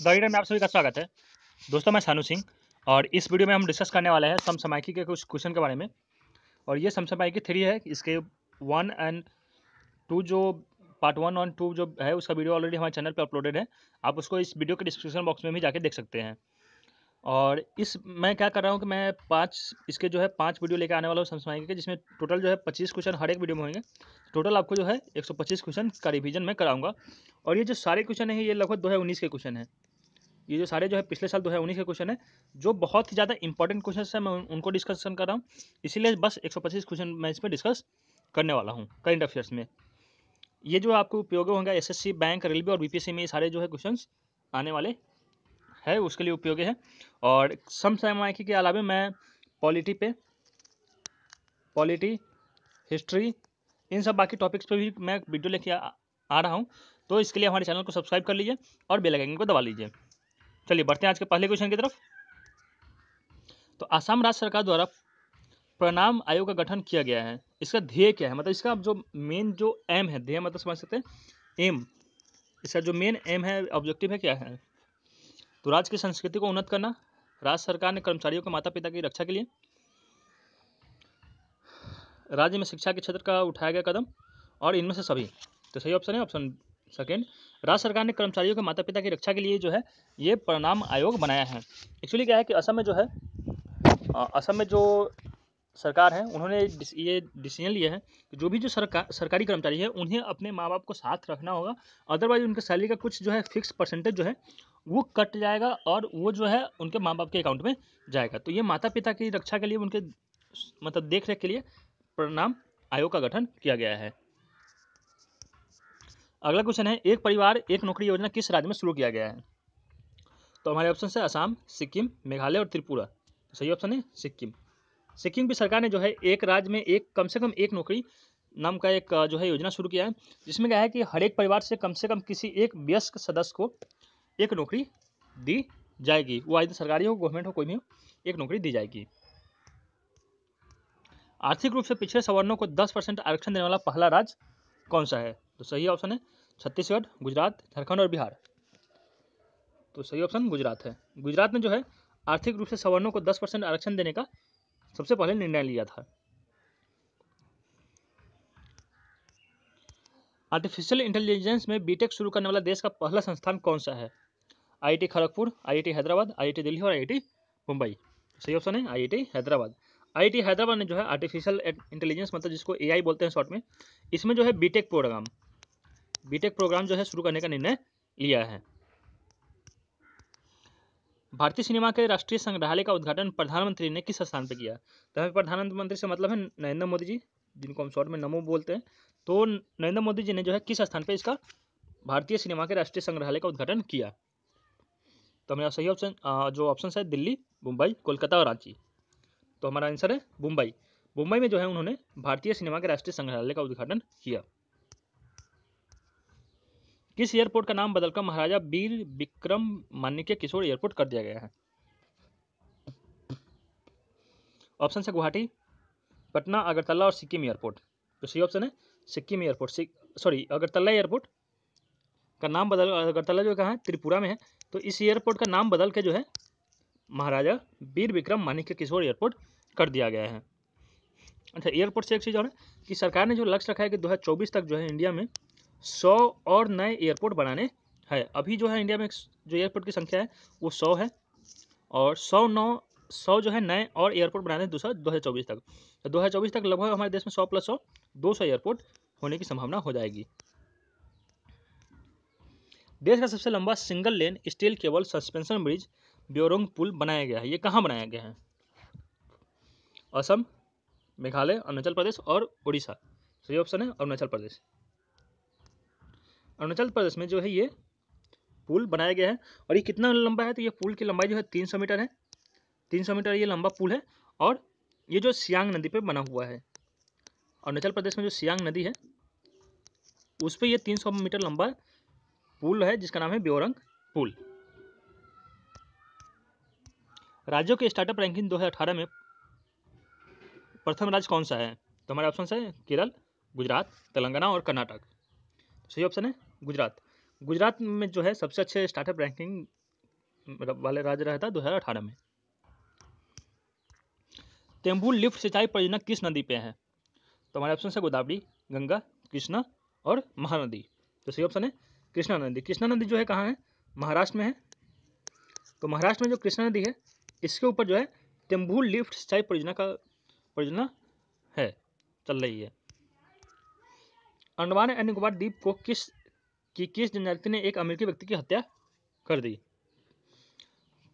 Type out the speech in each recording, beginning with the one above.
the में आप सभी का स्वागत है दोस्तों मैं सानू सिंह और इस वीडियो में हम डिस्कस करने वाले हैं समसमायकी के कुछ क्वेश्चन के बारे में और ये समसमायकी थ्री है इसके वन एंड टू जो पार्ट वन और टू जो है उसका वीडियो ऑलरेडी हमारे चैनल पर अपलोडेड है आप उसको इस वीडियो के डिस्क्रिप्शन बॉक्स में भी जाके देख सकते हैं और इस मैं क्या कर रहा हूँ कि मैं पाँच इसके जो है पाँच वीडियो लेकर आने वाला हूँ समझ के जिसमें टोटल जो है पच्चीस क्वेश्चन हर एक वीडियो में होंगे टोटल आपको जो है एक सौ पच्चीस क्वेश्चन का रिवीजन मैं कराऊंगा और ये जो सारे क्वेश्चन है ये लगभग दो हज़ार उन्नीस के क्वेश्चन है ये जो सारे जो है पिछले साल दो हज़ार उन्नीस के क्वेश्चन है जो बहुत ही ज़्यादा इंपॉर्टेंट क्वेश्चन है मैं उनको डिस्कशन कर रहा हूँ इसीलिए बस एक सौ पच्चीस क्वेश्चन मैं इसमें डिस्कस करने वाला हूँ करंट अफेयर्स में ये जो आपको उपयोग होंगे सी बैंक रेलवे और सी में ये सारे जो है क्वेश्चन आने वाले है उसके लिए उपयोगी है और सम समसामयिकी के अलावा मैं पॉलिटी पे पॉलिटी हिस्ट्री इन सब बाकी टॉपिक्स पे भी मैं वीडियो लेके आ, आ रहा हूँ तो इसके लिए हमारे चैनल को सब्सक्राइब कर लीजिए और बेल आइकन को दबा लीजिए चलिए बढ़ते हैं आज के पहले क्वेश्चन की तरफ तो आसाम राज्य सरकार द्वारा प्रणाम आयोग का गठन किया गया है इसका ध्येय क्या है मतलब इसका जो मेन जो एम है ध्येय मतलब समझ सकते हैं एम इसका जो मेन एम है ऑब्जेक्टिव है क्या है तो राज्य की संस्कृति को उन्नत करना राज्य सरकार ने कर्मचारियों के माता पिता की रक्षा के लिए राज्य में शिक्षा के क्षेत्र का उठाया गया कदम और इनमें से सभी तो सही ऑप्शन है ऑप्शन सेकेंड राज्य सरकार ने कर्मचारियों के माता पिता की रक्षा के लिए जो है ये परिणाम आयोग बनाया है एक्चुअली क्या है कि असम में जो है असम में जो सरकार है उन्होंने ये डिसीजन लिया है कि जो भी जो सरकार सरकारी कर्मचारी है उन्हें अपने माँ बाप को साथ रखना होगा अदरवाइज उनके सैलरी का कुछ जो है फिक्स परसेंटेज जो है वो कट जाएगा और वो जो है उनके माँ बाप के अकाउंट में जाएगा तो ये माता पिता की रक्षा के लिए उनके मतलब देख रेख के लिए परिणाम आयोग का गठन किया गया है अगला क्वेश्चन है एक परिवार एक नौकरी योजना किस राज्य में शुरू किया गया है तो हमारे ऑप्शन है असम सिक्किम मेघालय और त्रिपुरा सही ऑप्शन है सिक्किम सिक्किम की सरकार ने जो है एक राज्य में एक कम से कम एक नौकरी नाम का एक जो है योजना शुरू किया है जिसमें क्या है कि हर एक परिवार से कम से कम किसी एक व्यस्क सदस्य को एक नौकरी दी जाएगी वो आदि सरकारी हो गवर्नमेंट हो कोई भी हो एक नौकरी दी जाएगी आर्थिक रूप से पिछड़े सवर्णों को 10 परसेंट आरक्षण देने वाला पहला राज्य कौन सा है तो सही ऑप्शन है छत्तीसगढ़ गुजरात झारखंड और बिहार तो सही ऑप्शन गुजरात है गुजरात में जो है आर्थिक रूप से सवर्णों को दस परसेंट आरक्षण देने का सबसे पहले निर्णय लिया था आर्टिफिशियल इंटेलिजेंस में बीटेक शुरू करने वाला देश का पहला संस्थान कौन सा है IIT Kharagpur IIT Hyderabad IIT Delhi और आईआईटी मुंबई सही ऑप्शन है आईआईटी हैदराबाद आईआईटी हैदराबाद ने जो है आर्टिफिशियल इंटेलिजेंस मतलब जिसको एआई बोलते हैं शॉर्ट में इसमें जो है बीटेक प्रोग्राम बीटेक प्रोग्राम जो है शुरू करने का निर्णय लिया है भारतीय सिनेमा के राष्ट्रीय संग्रहालय का उद्घाटन प्रधानमंत्री ने किस स्थान पर किया तो यहाँ प्रधानमंत्री से मतलब है नरेंद्र मोदी जी जिनको हम शॉर्ट में नमो बोलते हैं तो नरेंद्र मोदी जी ने जो है किस स्थान पर इसका भारतीय सिनेमा के राष्ट्रीय संग्रहालय का उद्घाटन किया तो हमारा सही ऑप्शन जो ऑप्शन है दिल्ली मुंबई कोलकाता और रांची तो हमारा आंसर है मुंबई मुंबई में जो है उन्होंने भारतीय सिनेमा के राष्ट्रीय संग्रहालय का उद्घाटन किया किस एयरपोर्ट का नाम बदलकर महाराजा बीर विक्रम मान्य किशोर एयरपोर्ट कर दिया गया है ऑप्शन से गुवाहाटी पटना अगरतला और सिक्किम एयरपोर्ट तो सी ऑप्शन है Sikkim airport sorry Agartala airport का नाम बदल अगरतला जो कहाँ है त्रिपुरा में है तो इस एयरपोर्ट का नाम बदल के जो है महाराजा वीर विक्रम मानिक किशोर एयरपोर्ट कर दिया गया है अच्छा एयरपोर्ट से एक चीज़ और है कि सरकार ने जो लक्ष्य रखा है कि 2024 तक जो है इंडिया में सौ और नए एयरपोर्ट बनाने हैं अभी जो है इंडिया में जो एयरपोर्ट की संख्या है वो सौ है और सौ नौ सौ जो है नए और एयरपोर्ट बनाने दो दूसरा दो हज़ार चौबीस तक तो दो हज़ार चौबीस तक लगभग हमारे देश में सौ प्लस सौ दो सौ एयरपोर्ट होने की संभावना हो जाएगी देश का सबसे लंबा single lane steel cable suspension bridge Byorong पुल बनाया गया है ये कहाँ बनाया गया है असम मेघालय अरुणाचल प्रदेश और उड़ीसा सही ऑप्शन है अरुणाचल प्रदेश अरुणाचल प्रदेश में जो है ये पुल बनाया गया है और ये कितना लंबा है तो ये पुल की लंबाई जो है तीन सौ मीटर है तीन सौ मीटर ये लंबा पुल है और ये जो सियांग नदी पे बना हुआ है अरुणाचल प्रदेश में जो सियांग नदी है उस पर यह तीन सौ मीटर लंबा पुल है जिसका नाम है ब्योरंग पुल राज्यों के स्टार्टअप रैंकिंग दो में प्रथम राज्य कौन सा है तो हमारे ऑप्शन है केरल गुजरात तेलंगाना और कर्नाटक तो सही ऑप्शन है गुजरात गुजरात में जो है सबसे अच्छे स्टार्टअप रैंकिंग मतलब वाले राज्य रहा था दो हज़ार अठारह में तेंबुल लिफ्ट सिंचाई परियोजना किस नदी पे है तो हमारे ऑप्शन है गोदावरी गंगा कृष्णा और महानदी तो सही ऑप्शन है कृष्णा नदी कृष्णा नदी जो है कहाँ है महाराष्ट्र में है तो महाराष्ट्र में जो कृष्णा नदी है इसके ऊपर जो है तेंबुल लिफ्ट सिंचाई परियोजना का परियोजना है चल रही है अंडमान एंड निकोबार द्वीप को किस कि किस जनजाति ने एक अमेरिकी व्यक्ति की हत्या कर दी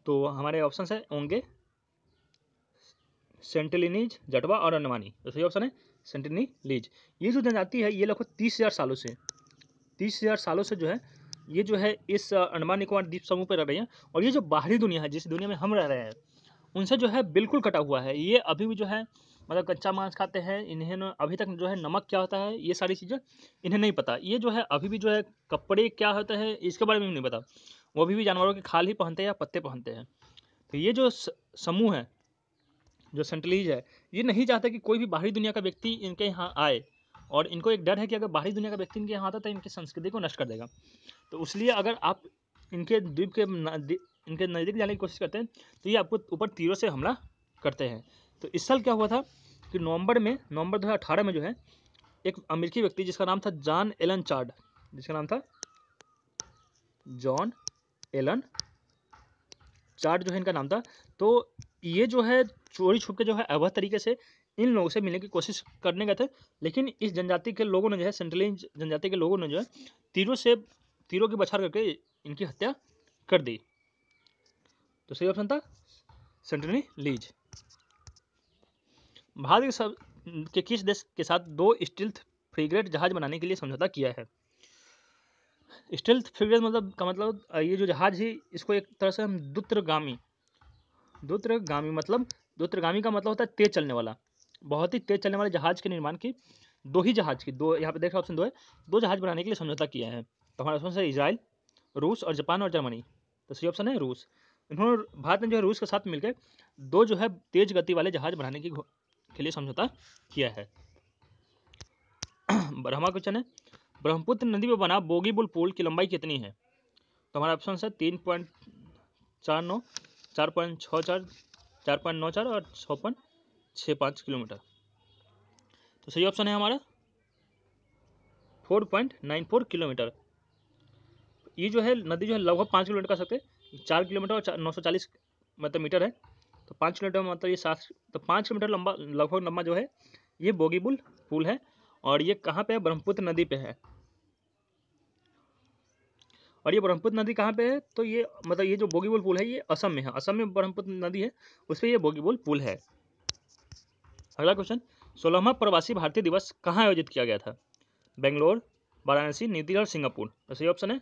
तो हमारे ऑप्शन है होंगे सेंटेलिनीज जटवा और अनवानी तो सही ऑप्शन है सेंटिनी लीज ये जो जनजाति है ये लगभग तीस हज़ार सालों से तीस हज़ार सालों से जो है ये जो है इस अंडमान निकोबार द्वीप समूह पर रह रही है और ये जो बाहरी दुनिया है जिस दुनिया में हम रह रहे हैं उनसे जो है बिल्कुल कटा हुआ है ये अभी भी जो है मतलब कच्चा मांस खाते हैं इन्हें अभी तक जो है नमक क्या होता है ये सारी चीज़ें इन्हें नहीं पता ये जो है अभी भी जो है कपड़े क्या होते हैं इसके बारे में भी नहीं पता वो अभी भी जानवरों के खाल ही पहनते हैं या पत्ते पहनते हैं तो ये जो समूह है जो सेंट्रलीज है ये नहीं चाहता कि कोई भी बाहरी दुनिया का व्यक्ति इनके यहाँ आए और इनको एक डर है कि अगर बाहरी दुनिया का व्यक्ति इनके यहाँ आता तो इनकी संस्कृति को नष्ट कर देगा तो इसलिए अगर आप इनके द्वीप के इनके नज़दीक जाने की कोशिश करते हैं तो ये आपको ऊपर तीरों से हमला करते हैं तो इस साल क्या हुआ था कि नवंबर में नवंबर 2018 में जो है एक अमेरिकी व्यक्ति जिसका नाम था जॉन एलन चार्ड जिसका नाम था जॉन एलन चार्ड जो है इनका नाम था तो ये जो है चोरी छुप के जो है अवैध तरीके से इन लोगों से मिलने की कोशिश करने गए थे लेकिन इस जनजाति के लोगों ने जो है सेंट्रली जनजाति के लोगों ने जो है तीरों से तीरों की बछाड़ करके इनकी हत्या कर दी तो सही ऑप्शन था सेंट्रली लीज भारत के किस देश के साथ दो स्टील्थ फ्रिगेट जहाज बनाने के लिए समझौता किया है स्टील्थ फ्रिगेट मतलब का मतलब ये जो जहाज है इसको एक तरह से हम दूत्रगामी दूत्रगामी मतलब दूत्रगामी का मतलब होता है तेज चलने वाला बहुत ही तेज चलने वाले जहाज के निर्माण की दो ही जहाज की दो यहाँ पे देख रहे ऑप्शन दो है दो जहाज बनाने के लिए समझौता किया है तो हमारा ऑप्शन है इसराइल रूस और जापान और जर्मनी तो सही ऑप्शन है रूस इन्होंने भारत ने जो है रूस के साथ मिलकर दो जो है तेज गति वाले जहाज बनाने की के लिए समझौता किया है ब्रह्मा क्वेश्चन है ब्रह्मपुत्र नदी पर बना बोगीबुल पुल की लंबाई कितनी है तो हमारा ऑप्शन है तीन पॉइंट चार नौ चार पॉइंट छः चार चार पॉइंट नौ चार और छः पॉइंट छः पाँच किलोमीटर तो सही ऑप्शन है हमारा four point nine four kilometre ये जो है नदी जो है लगभग पाँच किलोमीटर का सकते चार किलोमीटर और चार नौ सौ चालीस मतलब मीटर है तो पाँच किलोमीटर मतलब ये सात तो पाँच किलोमीटर लंबा लगभग लंबा जो है ये बोगीबुल पुल है और ये कहाँ पे है ब्रह्मपुत्र नदी पे है और ये ब्रह्मपुत्र नदी कहाँ पे है तो ये मतलब ये जो बोगीबुल पुल है ये असम में है असम में ब्रह्मपुत्र नदी है उस पर यह बोगीबुल पुल है अगला क्वेश्चन सोलहवा प्रवासी भारतीय दिवस कहाँ आयोजित किया गया था बेंगलोर वाराणसी नीति और सिंगापुर तो सही ऑप्शन है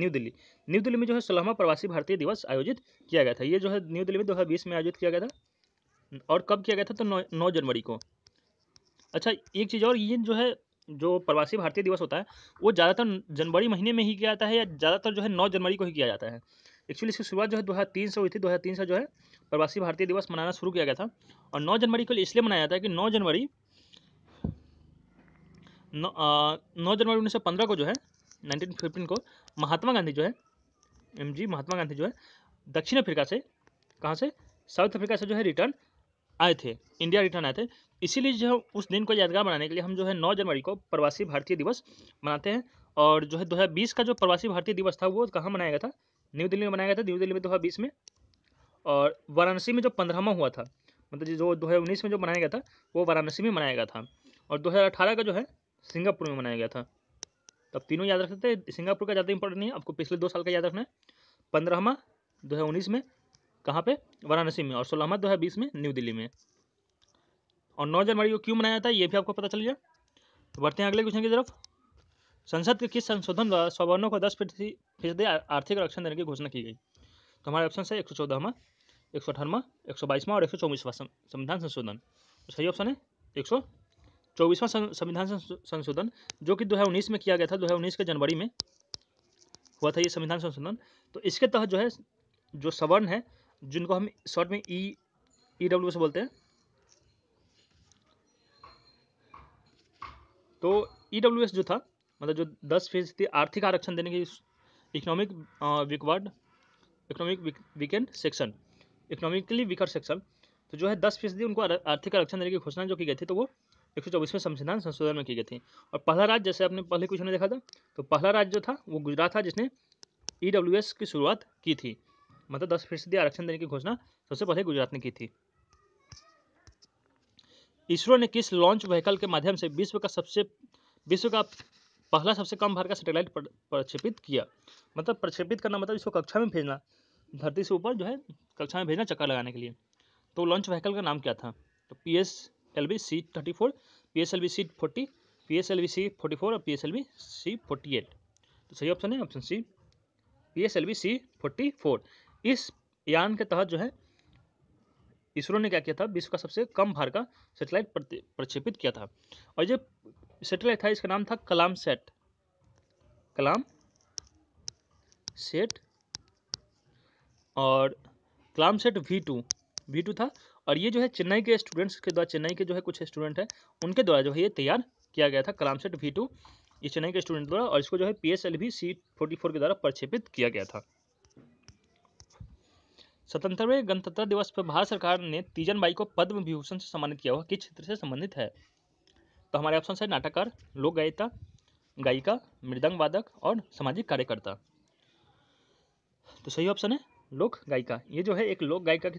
न्यू दिल्ली न्यू दिल्ली में जो है सोलहवा प्रवासी भारतीय दिवस आयोजित किया गया था ये जो है न्यू दिल्ली में दो में आयोजित किया गया था और कब किया गया था तो नौ, नौ जनवरी को अच्छा एक चीज़ और ये जो है जो प्रवासी भारतीय दिवस होता है वो ज़्यादातर जनवरी महीने में ही किया जाता है या ज़्यादातर जो है नौ जनवरी को ही किया जाता है एक्चुअली इसकी शुरुआत जो है दो हज़ार तीन से हुई थी दो हज़ार तीन से जो है प्रवासी भारतीय दिवस मनाना शुरू किया गया था और नौ जनवरी को इसलिए मनाया जाता है कि नौ जनवरी नौ जनवरी उन्नीस सौ पंद्रह को जो है नाइनटीन को महात्मा गांधी जो है एम जी महात्मा गांधी जो है दक्षिण अफ्रीका से कहाँ से साउथ अफ्रीका से जो है रिटर्न आए थे इंडिया रिटर्न आए थे इसीलिए जो है उस दिन को यादगार बनाने के लिए हम जो है 9 जनवरी को प्रवासी भारतीय दिवस मनाते हैं और जो है 2020 का जो प्रवासी भारतीय दिवस था वो कहाँ मनाया गया था न्यू दिल्ली में मनाया गया था न्यू दिल्ली में दो में और वाराणसी में जो पंद्रहवा हुआ था मतलब जो दो में जो मनाया गया था वो वाराणसी में मनाया गया था और दो का जो है सिंगापुर में मनाया गया था तो आप तीनों याद रख सकते हैं सिंगापुर का ज़्यादा इंपॉर्टेंट नहीं है आपको पिछले दो साल का याद रखना है माँ दो हज़ार उन्नीस में कहाँ पे वाराणसी में और सोलहवा दो हज़ार बीस में न्यू दिल्ली में और नौ जनवरी को क्यों मनाया जाता है ये भी आपको पता चल गया तो बढ़ते हैं अगले क्वेश्चन की तरफ संसद के किस संशोधन द्वारा सवर्णों को दस फीसदी आर्थिक आरक्षण देने की घोषणा की गई तो हमारे ऑप्शन है एक सौ चौदहवा एक सौ अठारहवा एक सौ माँ और एक सौ चौबीसवा संविधान संशोधन तो सही ऑप्शन है एक सौ चौबीसवां संविधान संशोधन जो कि 2019 में किया गया था 2019 के जनवरी में हुआ था ये संविधान संशोधन तो इसके तहत जो है जो सवर्ण है जिनको हम शॉर्ट में ई ई डब्ल्यू से बोलते हैं तो ई डब्ल्यू एस जो था मतलब जो दस फीसदी आर्थिक आरक्षण देने की इकोनॉमिक विकवर्ड economic weekend section economically weaker section तो जो है दस फीसदी उनको आर्थिक आरक्षण देने की घोषणा जो की गई थी तो वो एक सौ चौबीसवें संविधान संशोधन में की गई थी और पहला राज्य जैसे आपने पहले क्वेश्चन में देखा था तो पहला राज्य जो था वो गुजरात था जिसने ई e की शुरुआत की थी मतलब दस फीसदी आरक्षण देने की घोषणा सबसे पहले गुजरात ने की थी इसरो ने किस लॉन्च व्हीकल के माध्यम से विश्व का सबसे विश्व का पहला सबसे कम भार का सैटेलाइट प्रक्षेपित किया मतलब प्रक्षेपित करना मतलब इसको कक्षा में भेजना धरती से ऊपर जो है कक्षा में भेजना चक्कर लगाने के लिए तो लॉन्च व्हीकल का नाम क्या था तो P S L V C thirty four P S L V C forty P S L V C forty four और P S L V C forty eight तो सही ऑप्शन है option C P S L V C forty four इस यान के तहत जो है इसरो ने क्या किया था विश्व का सबसे कम भार का सेटेलाइट प्रक्षेपित किया था और जो सेटेलाइट था इसका नाम था कलाम सेट कलाम सेट और Kalamsat V two V two था और ये जो है चेन्नई के स्टूडेंट्स के द्वारा चेन्नई के जो है कुछ स्टूडेंट हैं उनके द्वारा जो है ये तैयार किया गया था कलाम सेट वी टू ये चेन्नई के स्टूडेंट द्वारा और इसको जो है पी एस एल भी सी फोर्टी फोर के द्वारा प्रक्षेपित किया गया था स्वतंत्रवें गणतंत्र दिवस पर भारत सरकार ने तीजन बाई को पद्म विभूषण से सम्मानित किया हुआ किस क्षेत्र से संबंधित है तो हमारे ऑप्शन है नाटककार लोक गायिका गायिका मृदंग वादक और सामाजिक कार्यकर्ता तो सही ऑप्शन है लोक गायिका ये जो है एक लोक गायिका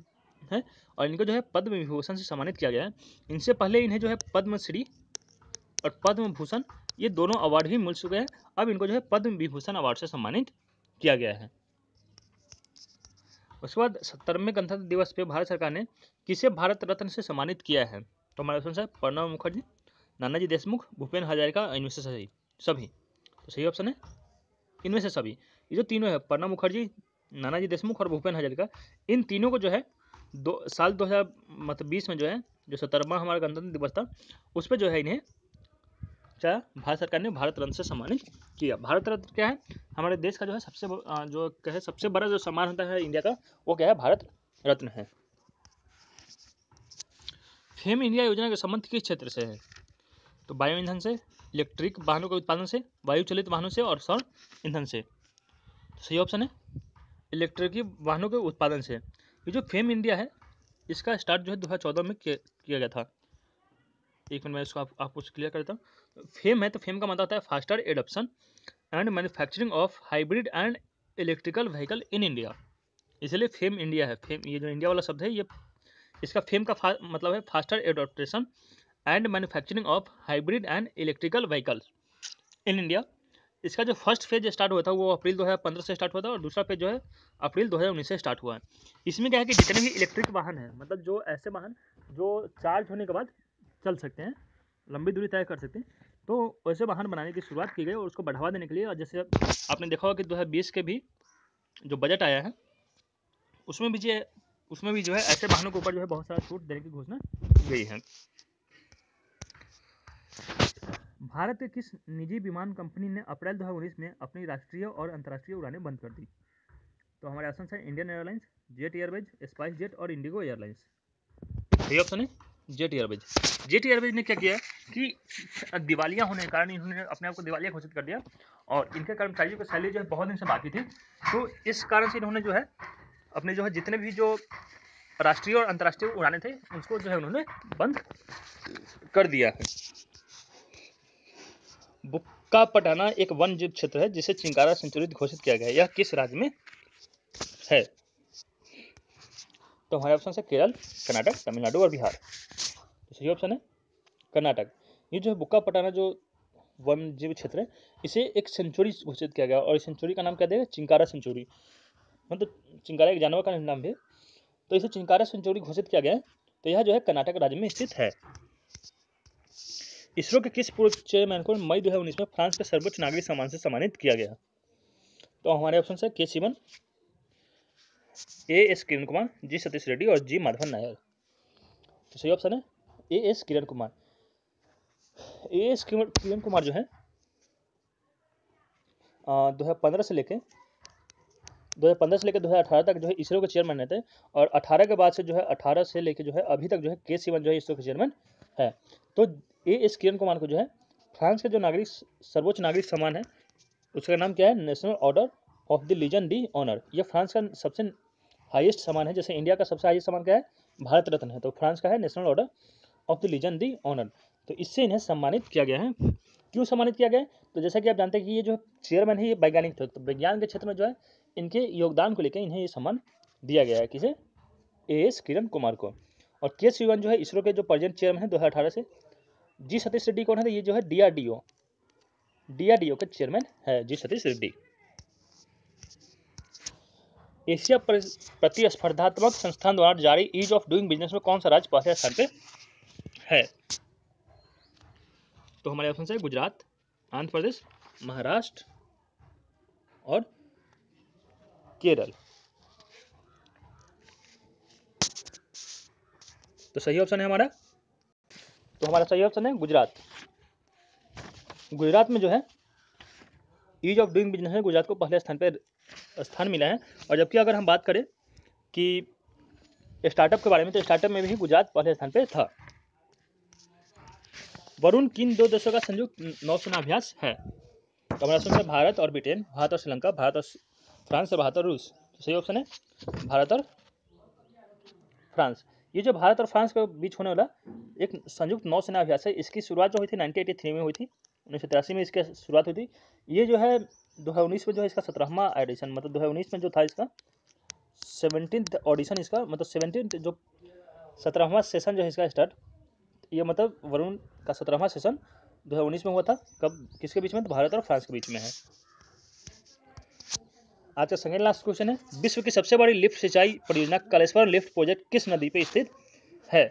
है और इनको जो है पद्म विभूषण से सम्मानित किया गया है इनसे पहले इन्हें जो है पद्मश्री और पद्म भूषण ये दोनों अवार्ड भी मिल चुके हैं अब इनको जो है पद्म विभूषण अवार्ड से सम्मानित किया गया है उसके बाद सत्तरवें गणतंत्र दिवस पे भारत सरकार ने किसे भारत रत्न से सम्मानित किया है तो हमारा ऑप्शन है प्रणब मुखर्जी नानाजी देशमुख भूपेन हजारिका इनमें से सही सभी तो सही ऑप्शन है इनमें से सभी ये जो तीनों है प्रणब मुखर्जी नानाजी देशमुख और भूपेन हजारिका इन तीनों को जो है दो साल दो हज़ार मतलब बीस में जो है जो सत्तरवा हमारा गणतंत्र दिवस था उस पर जो है इन्हें क्या भारत सरकार ने भारत रत्न से सम्मानित किया भारत रत्न क्या है हमारे देश का जो है सबसे जो कहे सबसे बड़ा जो सम्मान होता है इंडिया का वो क्या है भारत रत्न है फेम इंडिया योजना के संबंध किस क्षेत्र से है तो बायो ईंधन से इलेक्ट्रिक वाहनों के उत्पादन से वायु चलित वाहनों से और सौर ईंधन से तो सही ऑप्शन है इलेक्ट्रिक वाहनों के उत्पादन से ये जो फेम इंडिया है इसका स्टार्ट जो है दो हज़ार चौदह में किया गया था एक मिनट मैं इसको आप, आपको क्लियर करता हूँ फेम है तो फेम का मतलब होता है faster adoption and manufacturing of hybrid and electrical vehicle in India इसलिए फेम इंडिया है फेम ये जो इंडिया वाला शब्द है ये इसका फेम का मतलब है faster adaptation and manufacturing of hybrid and electrical vehicles in India इसका जो फर्स्ट फेज स्टार्ट हुआ था वो अप्रैल 2015 से स्टार्ट हुआ था और दूसरा फेज जो है अप्रैल 2019 से स्टार्ट हुआ है इसमें क्या है कि जितने भी इलेक्ट्रिक वाहन हैं मतलब जो ऐसे वाहन जो चार्ज होने के बाद चल सकते हैं लंबी दूरी तय कर सकते हैं तो वैसे वाहन बनाने की शुरुआत की गई और उसको बढ़ावा देने के लिए और जैसे आपने देखा होगा कि दो के भी जो बजट आया है उसमें भी जो उसमें भी जो है ऐसे वाहनों के ऊपर जो है बहुत सारा छूट देने की घोषणा की गई है भारत के किस निजी विमान कंपनी ने अप्रैल दो हज़ार उन्नीस में अपनी राष्ट्रीय और अंतर्राष्ट्रीय उड़ानें बंद कर दी तो हमारे ऑप्शन है Indian Airlines Jet Airways SpiceJet और इंडिगो एयरलाइंस ये ऑप्शन है जेट एयरवेज जेट एयरवेज ने क्या किया कि दिवालिया होने के कारण इन्होंने अपने आप को दिवालिया घोषित कर दिया और इनके कर्मचारियों की सैलरी जो है बहुत दिन से बाकी थी तो इस कारण से इन्होंने जो है अपने जो है जितने भी जो राष्ट्रीय और अंतर्राष्ट्रीय उड़ाने थे उसको जो है उन्होंने बंद कर दिया है बुक्का पटाना एक वन जीव क्षेत्र है जिसे चिंकारा सेंचुरी घोषित किया गया है यह किस राज्य में है तो हमारे ऑप्शन है केरल कर्नाटक तमिलनाडु और बिहार तो सही ऑप्शन है कर्नाटक ये जो है बुक्का पटाना जो वन जीव क्षेत्र है इसे एक सेंचुरी घोषित किया गया और इस सेंचुरी का नाम क्या देगा चिंकारा सेंचुरी मतलब चिंकारा एक जानवर का नाम भी तो इसे चिंकारा सेंचुरी घोषित किया गया है तो यह जो है कर्नाटक राज्य में स्थित है इसरो के किस पूर्व चेयरमैन को मई दो में फ्रांस के सर्वोच्च नागरिक सम्मान से सम्मानित किया गया तो हमारे ऑप्शन है K Sivan A S Kiran Kumar G Satish Reddy और जी माधवन नायर तो सही ऑप्शन है A S Kiran Kumar A S Kiran Kumar जो है दो हज़ार पंद्रह से लेके दो हज़ार पंद्रह से लेकर दो हज़ार अठारह तक जो है इसरो के चेयरमैन रहते हैं और अठारह के बाद से जो है अठारह से लेकर जो है अभी तक जो है के सीवन जो है इसरो के चेयरमैन है तो ए एस किरण कुमार को जो है फ्रांस के जो नागरिक सर्वोच्च नागरिक सम्मान है उसका नाम क्या है National Order of the Legion de Honour यह फ्रांस का सबसे हाईएस्ट सम्मान है जैसे इंडिया का सबसे हाईएस्ट सम्मान क्या है भारत रत्न है तो फ्रांस का है National Order of the Legion de Honour तो इससे इन्हें सम्मानित किया गया है क्यों सम्मानित किया गया है तो जैसा कि आप जानते हैं कि ये जो चेयरमैन है ये वैज्ञानिक थे तो विज्ञान के क्षेत्र में जो है इनके योगदान को लेकर इन्हें ये सम्मान दिया गया है किसे ए एस किरण कुमार को और के सीवन जो है इसरो के जो प्रेजेंट चेयरमैन है दो हज़ार अठारह से जी सतीश रेड्डी कौन है तो ये जो है डीआरडीओ डीआरडीओ के चेयरमैन है जी सतीश रेड्डी एशिया प्रतिस्पर्धात्मक संस्थान द्वारा जारी ईज ऑफ डूइंग बिजनेस में कौन सा राज्य पहले स्थान पे है तो हमारे ऑप्शन है गुजरात आंध्र प्रदेश महाराष्ट्र और केरल तो सही ऑप्शन है हमारा तो हमारा सही ऑप्शन है गुजरात गुजरात में जो है ईज ऑफ डूइंग बिजनेस में गुजरात को पहले स्थान पर स्थान मिला है और जबकि अगर हम बात करें कि स्टार्टअप के बारे में तो स्टार्टअप में भी गुजरात पहले स्थान पर था वरुण किन दो देशों का संयुक्त नौसेना अभ्यास है तो हमारा ऑप्शन है भारत और ब्रिटेन भारत और श्रीलंका भारत और फ्रांस और भारत और रूस तो सही ऑप्शन है भारत और फ्रांस ये जो भारत और फ्रांस के बीच होने वाला एक संयुक्त नौसेना अभ्यास है इसकी शुरुआत जो हुई थी नाइनटीन में हुई थी उन्नीस में इसकी शुरुआत हुई थी ये जो है दो हज़ार उन्नीस में जो है इसका सत्रहवा एडिशन मतलब दो हज़ार उन्नीस में जो था इसका सेवनटीन ऑडिशन इसका मतलब सेवनटीन जो सत्रहवा सेशन जो है इसका स्टार्ट ये मतलब वरुण का सत्रहवा सेशन दो हज़ार उन्नीस में हुआ था कब किसके बीच में तो भारत और फ्रांस के बीच में है आज का सेकेंड लास्ट क्वेश्चन है विश्व की सबसे बड़ी लिफ्ट सिंचाई परियोजना कलेश्वर लिफ्ट प्रोजेक्ट किस नदी पर स्थित है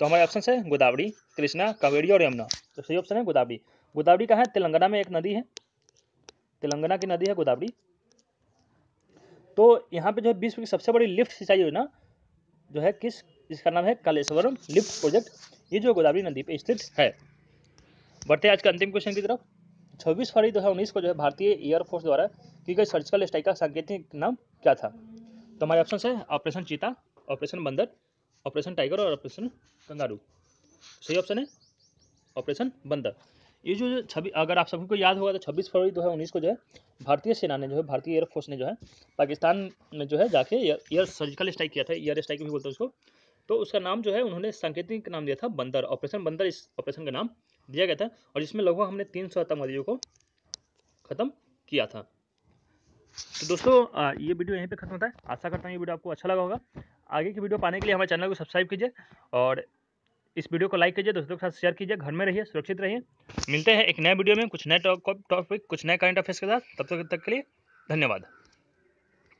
तो हमारे ऑप्शन है गोदावरी कृष्णा कावेरी और यमुना तो सही ऑप्शन है गोदावरी गोदावरी का है तेलंगाना में एक नदी है तेलंगाना की नदी है गोदावरी तो यहाँ पे जो है विश्व की सबसे बड़ी लिफ्ट सिंचाई योजना जो है किस इसका नाम है कालेश्वरम लिफ्ट प्रोजेक्ट ये जो गोदावरी नदी पे स्थित है बढ़ते आज के अंतिम क्वेश्चन की तरफ छब्बीस फरवरी उन्नीस को जो है भारतीय एयरफोर्स द्वारा की गई सर्जिकल स्ट्राइक का सांकेतिक नाम क्या था तो हमारे ऑप्शन है operation Cheetah Operation Bandar Operation Tiger और ऑपरेशन कंगारू सही ऑप्शन है ऑपरेशन बंदर ये जो छब्बीस अगर आप सभी को याद होगा तो छब्बीस फरवरी दो हज़ार उन्नीस को जो है भारतीय सेना ने जो है भारतीय एयरफोर्स ने जो है पाकिस्तान में जो है जाके एयर सर्जिकल स्ट्राइक किया था एयर स्ट्राइक भी बोलते हैं उसको तो उसका नाम जो है उन्होंने सांकेतिक नाम दिया था बंदर ऑपरेशन बंदर इस ऑपरेशन का नाम दिया गया था और जिसमें लगभग हमने तीन सौ आतंकवादियों को ख़त्म किया था तो दोस्तों ये वीडियो यहीं पे खत्म होता है आशा करता हूँ ये वीडियो आपको अच्छा लगा होगा आगे की वीडियो पाने के लिए हमारे चैनल को सब्सक्राइब कीजिए और इस वीडियो को लाइक कीजिए दोस्तों के साथ शेयर कीजिए घर में रहिए सुरक्षित रहिए मिलते हैं एक नए वीडियो में कुछ नए टॉपिक कुछ नए करंट अफेयर्स के साथ तब तक तक के लिए धन्यवाद